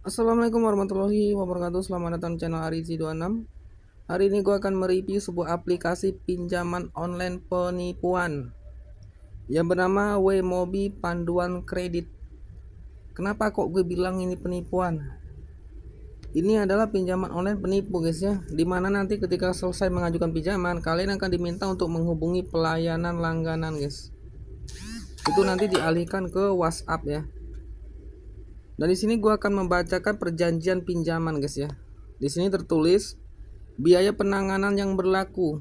Assalamualaikum warahmatullahi wabarakatuh Selamat datang di channel Arizi26 Hari ini gue akan mereview sebuah aplikasi pinjaman online penipuan Yang bernama Wemobi Panduan Kredit Kenapa kok gue bilang ini penipuan? Ini adalah pinjaman online penipu guys ya Dimana nanti ketika selesai mengajukan pinjaman Kalian akan diminta untuk menghubungi pelayanan langganan guys Itu nanti dialihkan ke WhatsApp ya dan di sini gue akan membacakan perjanjian pinjaman, guys ya. Di sini tertulis biaya penanganan yang berlaku.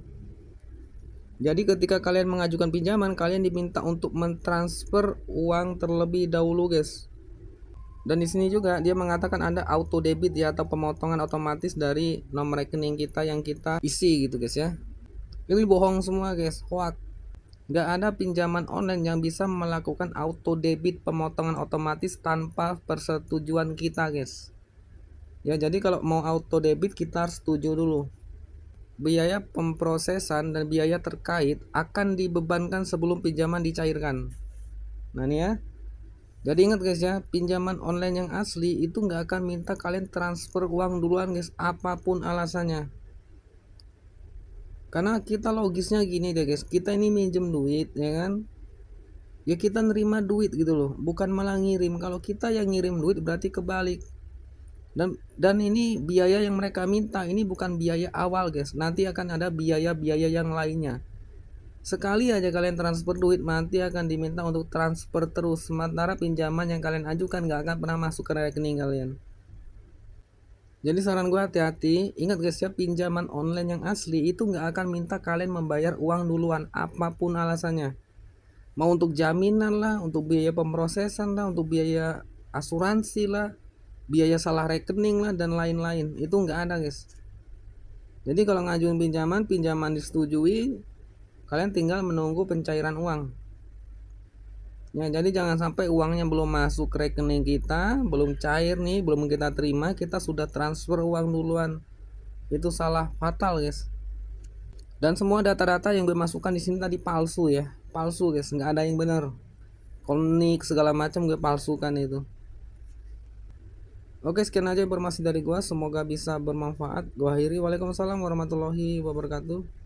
Jadi ketika kalian mengajukan pinjaman, kalian diminta untuk mentransfer uang terlebih dahulu, guys. Dan di sini juga dia mengatakan ada auto debit ya atau pemotongan otomatis dari nomor rekening kita yang kita isi gitu, guys ya. Ini bohong semua, guys. Hoax. Nggak ada pinjaman online yang bisa melakukan auto debit pemotongan otomatis tanpa persetujuan kita guys. Ya jadi kalau mau auto debit kita harus setuju dulu. Biaya pemprosesan dan biaya terkait akan dibebankan sebelum pinjaman dicairkan. Nah ini ya. Jadi ingat guys ya, pinjaman online yang asli itu nggak akan minta kalian transfer uang duluan guys, apapun alasannya karena kita logisnya gini deh guys kita ini minjem duit ya kan ya kita nerima duit gitu loh bukan malah ngirim kalau kita yang ngirim duit berarti kebalik dan dan ini biaya yang mereka minta ini bukan biaya awal guys nanti akan ada biaya-biaya yang lainnya sekali aja kalian transfer duit nanti akan diminta untuk transfer terus sementara pinjaman yang kalian ajukan nggak akan pernah masuk ke rekening kalian jadi saran gue hati-hati, ingat guys ya pinjaman online yang asli itu nggak akan minta kalian membayar uang duluan apapun alasannya. Mau untuk jaminan lah, untuk biaya pemrosesan lah, untuk biaya asuransi lah, biaya salah rekening lah dan lain-lain itu nggak ada guys. Jadi kalau ngajuin pinjaman, pinjaman disetujui, kalian tinggal menunggu pencairan uang. Ya, jadi jangan sampai uangnya belum masuk ke rekening kita, belum cair nih, belum kita terima, kita sudah transfer uang duluan. Itu salah fatal, guys. Dan semua data-data yang gue masukkan di sini tadi palsu ya, palsu guys, nggak ada yang benar. Konik segala macam gue palsukan itu. Oke, sekian aja informasi dari gue. Semoga bisa bermanfaat. Gue akhiri. Waalaikumsalam warahmatullahi wabarakatuh.